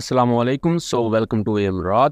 Aslam so welcome to एम रात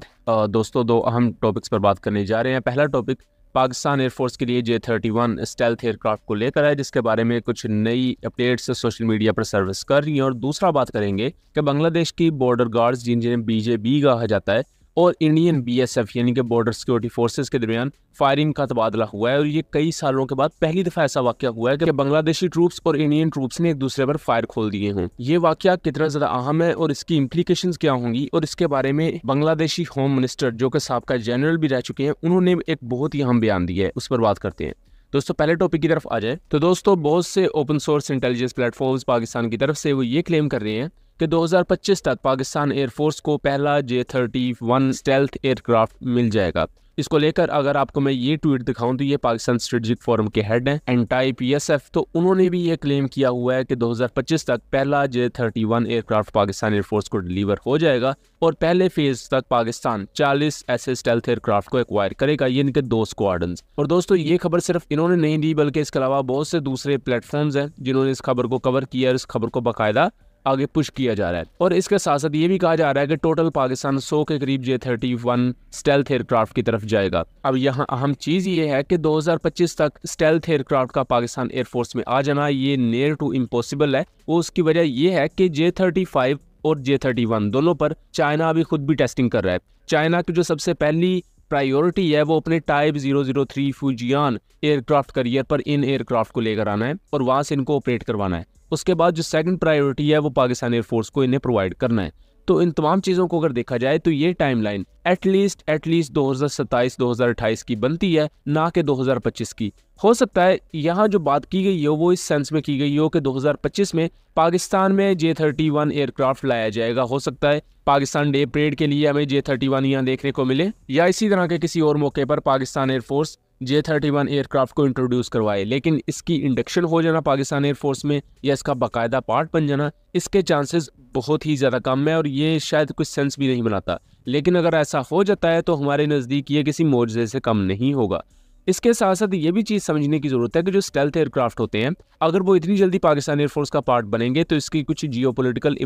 दोस्तों दो अहम टॉपिक्स पर बात करने जा रहे हैं पहला टॉपिक पाकिस्तान एयरफोर्स के लिए J thirty one stealth aircraft को लेकर है जिसके बारे में कुछ नई अपडेट्स सोशल मीडिया पर सर्विस कर रही हैं और दूसरा बात करेंगे कि बांग्लादेश की बॉर्डर गार्ड्स जिन जिन्हें बीजेबी कहा जाता है और इंडियन बीएसएफ यानी कि बॉर्डर सिक्योरिटी फोर्सेस के दरमियान फायरिंग का तबादला हुआ है और ये कई सालों के बाद पहली दफा ऐसा वाक्य हुआ है कि बांग्लादेशी ट्रूप्स और इंडियन ट्रूप्स ने एक दूसरे पर फायर खोल दिए हैं ये वाक्य कितना ज्यादा अहम है और इसकी इम्प्लीकेशन क्या होंगी और इसके बारे में बांग्लादेशी होम मिनिस्टर जो कि सबका जनरल भी रह चुके हैं उन्होंने एक बहुत ही अहम बयान दिया है उस पर बात करते हैं दोस्तों पहले टॉपिक की तरफ आ जाए तो दोस्तों बहुत से open source intelligence platforms Pakistan की तरफ से वो ये क्लेम कर रहे हैं कि 2025 तक पाकिस्तान एयरफोर्स को पहला J thirty one stealth aircraft मिल जाएगा इसको लेकर अगर आपको मैं ये ट्वीट दिखाऊं तो ये पाकिस्तान स्ट्रेटजिक फोरम के हेड हैं एंटाई पीएसएफ e तो उन्होंने भी ये क्लेम किया हुआ है कि 2025 तक पहला J thirty one aircraft Pakistan air force को डिलीवर हो जाएगा और पहले फेज तक पाकिस्तान 40 ऐसे स्टेल्थ एयरक्राफ्ट को एक्वायर करेगा ये इनके दो स्क्वाडन और दोस्तों ये खबर सिर्फ इन्होंने नहीं दी बल्कि इसके अलावा बहुत से दूसरे प्लेटफॉर्म है जिन्होंने इस खबर को कवर किया और इस खबर को बाकायदा आगे पुश किया जा रहा है और इसके साथ साथ ये भी कहा जा रहा है कि टोटल पाकिस्तान 100 के करीब J thirty one stealth aircraft की तरफ जाएगा अब यहाँ अहम चीज़ ये है कि 2025 तक स्टेल्थ एयरक्राफ्ट का पाकिस्तान एयरफोर्स में आ जाना ये नियर टू इम्पोसिबल है वो उसकी वजह ये है कि जे थर्टी फाइव और जे थर्टी वन दोनों पर चाइना अभी खुद भी टेस्टिंग कर रहा है चाइना की जो सबसे पहली प्रायोरिटी है वो अपने टाइप 003 फ्यूजियान एयरक्राफ्ट करियर पर इन एयरक्राफ्ट को लेकर आना है और वहां से इनको ऑपरेट करवाना है उसके बाद जो सेकंड प्रायोरिटी है वो पाकिस्तान एयरफोर्स को इन्हें प्रोवाइड करना है तो इन तमाम चीज़ों को अगर देखा जाए तो ये टाइमलाइन एटलीस्ट एटलीस्ट 2027-2028 की बनती है ना कि 2025 की हो सकता है यहाँ जो बात की गई हो वो इस सेंस में की गई हो कि 2025 में पाकिस्तान में जे थर्टी एयरक्राफ्ट लाया जाएगा हो सकता है पाकिस्तान डे परेड के लिए हमें जे थर्टी वन यहाँ देखने को मिले या इसी तरह के किसी और मौके पर Pakistan air force J thirty one aircraft को इंट्रोड्यूस करवाए लेकिन इसकी इंडक्शन हो जाना पाकिस्तान एयरफोर्स में या इसका बाकायदा पार्ट बन जाना इसके चांसेस बहुत ही ज़्यादा कम है और ये शायद कुछ सेंस भी नहीं बनाता लेकिन अगर ऐसा हो जाता है तो हमारे नज़दीक ये किसी मुआवजे से कम नहीं होगा इसके साथ साथ ये भी चीज़ समझने की ज़रूरत है कि जो स्टेल्थ एयरक्राफ्ट होते हैं अगर वो इतनी जल्दी पाकिस्तान एयरफोर्स का पार्ट बनेंगे तो इसकी कुछ जियो पोलिटिकल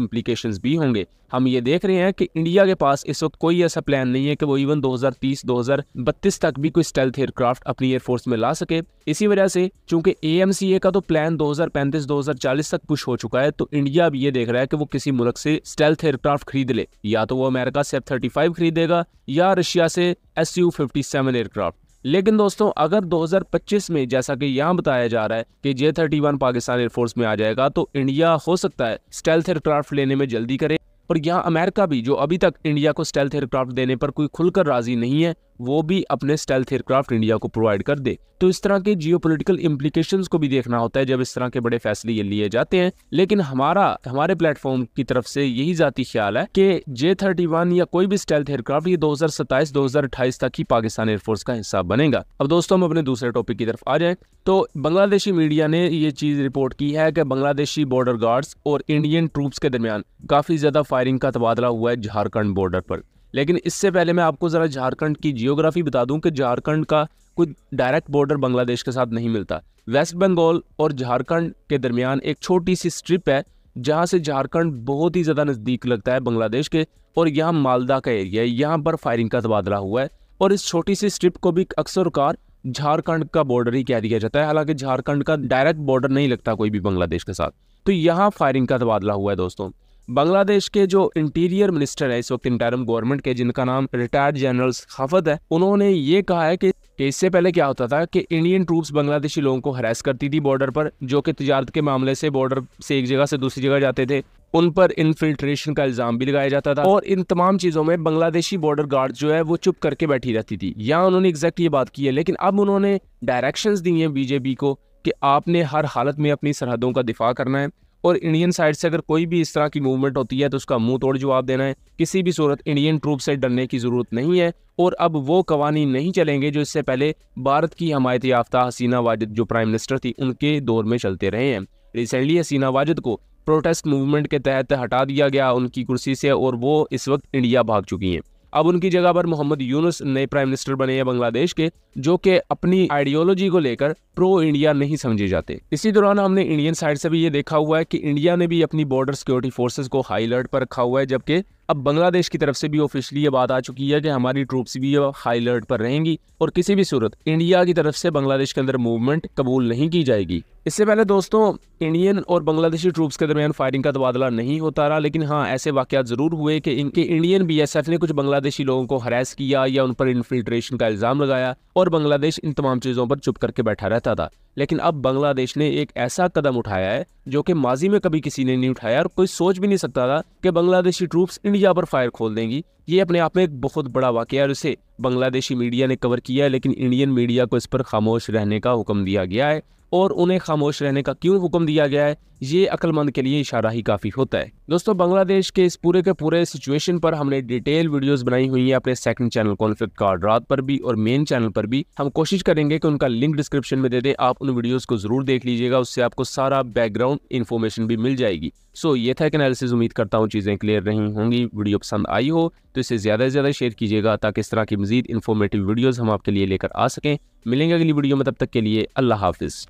भी होंगे हम ये देख रहे हैं कि इंडिया के पास इस वक्त कोई ऐसा प्लान नहीं है कि वो इवन 2030 2032 तक भी कोई स्टेल्थ एयरक्राफ्ट अपनी एयरफोर्स में ला सके इसी वजह से चूंकि ए का तो प्लान 2035 2040 तक पुश हो चुका है तो इंडिया अब ये देख रहा है कि वो किसी मुल्क से स्टेल्थ एयरक्राफ्ट खरीद ले या तो वो अमेरिका से एफ खरीदेगा या रशिया से एस यू एयरक्राफ्ट लेकिन दोस्तों अगर 2025 में जैसा कि यहाँ बताया जा रहा है कि J thirty one Pakistan air force में आ जाएगा तो इंडिया हो सकता है स्टेल्थ एयरक्राफ्ट लेने में जल्दी करे और यहाँ अमेरिका भी जो अभी तक इंडिया को स्टेल्थ एयरक्राफ्ट देने पर कोई खुलकर राजी नहीं है वो भी अपने स्टेल्थ एयरक्राफ्ट इंडिया को प्रोवाइड कर दे तो इस तरह के जियो पोलिटिकल को भी देखना होता है जब इस तरह के बड़े फैसले ये लिए जाते हैं लेकिन हमारा हमारे प्लेटफॉर्म की तरफ से यही जाती ख्याल है कि जे थर्टी वन या कोई भी स्टेल्थ एयरक्राफ्ट ये 2027 2028 तक ही पाकिस्तान एयरफोर्स का हिस्सा बनेगा अब दोस्तों हम अपने दूसरे टॉपिक की तरफ आ जाए तो बांग्लादेशी मीडिया ने ये चीज रिपोर्ट की है कि बांग्लादेशी बॉर्डर गार्ड्स और इंडियन ट्रूप्स के दरमियान काफी ज्यादा फायरिंग का तबादला हुआ है झारखंड बॉर्डर पर लेकिन इससे पहले मैं आपको ज़रा झारखंड की जियोग्राफी बता दूं कि झारखंड का कोई डायरेक्ट बॉर्डर बांग्लादेश के साथ नहीं मिलता वेस्ट बंगाल और झारखंड के दरमियान एक छोटी सी स्ट्रिप है जहाँ से झारखंड बहुत ही ज़्यादा नज़दीक लगता है बांग्लादेश के और यहाँ मालदा का एरिया है यहाँ पर फायरिंग का तबादला हुआ है और इस छोटी सी स्ट्रिप को भी अक्सर कार झारखंड का बॉर्डर ही कह दिया जाता है हालांकि झारखंड का डायरेक्ट बॉर्डर नहीं लगता कोई भी बांग्लादेश के साथ तो यहाँ फायरिंग का तबादला हुआ है दोस्तों बांग्लादेश के जो इंटीरियर मिनिस्टर है इस वक्त इंटरम गवर्नमेंट के जिनका नाम रिटायर्ड जनरल खाफत है उन्होंने ये कहा है कि इससे पहले क्या होता था कि इंडियन ट्रूप्स बांग्लादेशी लोगों को हरास करती थी बॉर्डर पर जो कि तजारत के मामले से बॉर्डर से एक जगह से दूसरी जगह जाते थे उन पर इनफिल्ट्रेशन का इल्ज़ाम भी लगाया जाता था और इन तमाम चीज़ों में बांग्लादेशी बॉर्डर गार्ड जो है वो चुप करके बैठी रहती थी यहाँ उन्होंने एग्जैक्ट ये बात की है लेकिन अब उन्होंने डायरेक्शन दी हैं बीजेपी को कि आपने हर हालत में अपनी सरहदों का दिफा करना है और इंडियन साइड से अगर कोई भी इस तरह की मूवमेंट होती है तो उसका मुंह तोड़ जवाब देना है किसी भी सूरत इंडियन ट्रूप से डरने की ज़रूरत नहीं है और अब वो कवानी नहीं चलेंगे जो इससे पहले भारत की हमायत याफ्ता हसीना वाजिद जो प्राइम मिनिस्टर थी उनके दौर में चलते रहे हैं रिसेंटली हसीना वाजिद को प्रोटेस्ट मूवमेंट के तहत हटा दिया गया उनकी कुर्सी से और वो इस वक्त इंडिया भाग चुकी हैं अब उनकी जगह पर मोहम्मद यूनुस नए प्राइम मिनिस्टर बने हैं बांग्लादेश के जो कि अपनी आइडियोलॉजी को लेकर प्रो इंडिया नहीं समझे जाते इसी दौरान हमने इंडियन साइड से भी ये देखा हुआ है कि इंडिया ने भी अपनी बॉर्डर सिक्योरिटी फोर्सेज को हाई अलर्ट पर रखा हुआ है जबकि अब बांग्लादेश की तरफ से भी ऑफिशियली ये बात आ चुकी है कि हमारी ट्रूप्स भी अब हाई अलर्ट पर रहेंगी और किसी भी सूरत इंडिया की तरफ से बांग्लादेश के अंदर मूवमेंट कबूल नहीं की जाएगी इससे पहले दोस्तों इंडियन और बांग्लादेशी ट्रूप्स के दरमियान फायरिंग का तबादला नहीं होता रहा लेकिन हाँ ऐसे वाकत जरूर हुए कि इनके इंडियन बीएसएफ ने कुछ बांग्लादेशी लोगों को हरास किया या उन पर इन्फिल्ट्रेशन का इल्ज़ाम लगाया और बांग्लादेश इन तमाम चीज़ों पर चुप करके बैठा रहता था लेकिन अब बांग्लादेश ने एक ऐसा कदम उठाया है जो कि माजी में कभी किसी ने नहीं उठाया और कोई सोच भी नहीं सकता था कि बांग्लादेशी ट्रूप्स इंडिया पर फायर खोल देंगी ये अपने आप में एक बहुत बड़ा वाक़ है और इसे बांग्लादेशी मीडिया ने कवर किया है लेकिन इंडियन मीडिया को इस पर खामोश रहने का हुक्म दिया गया है और उन्हें खामोश रहने का क्यों हुक्म दिया गया है ये अक्लमंद के लिए इशारा ही काफ़ी होता है दोस्तों बांग्लादेश के इस पूरे के पूरे सिचुएशन पर हमने डिटेल वीडियोस बनाई हुई हैं अपने सेकंड चैनल कॉन्फ्लिक्ट कार्ड रात पर भी और मेन चैनल पर भी हम कोशिश करेंगे कि उनका लिंक डिस्क्रिप्शन में दे दें आप उन वीडियोज़ को जरूर देख लीजिएगा उससे आपको सारा बैकग्राउंड इन्फॉर्मेशन भी मिल जाएगी सो ये था एक एनालिसिस उम्मीद करता हूँ चीज़ें क्लियर नहीं होंगी वीडियो पसंद आई हो तो इसे ज़्यादा से ज़्यादा शेयर कीजिएगा ताकि इस तरह की मजीद इन्फॉर्मेटिव वीडियोज़ हम आपके लिए लेकर आ सकें मिलेंगे अगली वीडियो में तब तक के लिए अल्लाह हाफिज़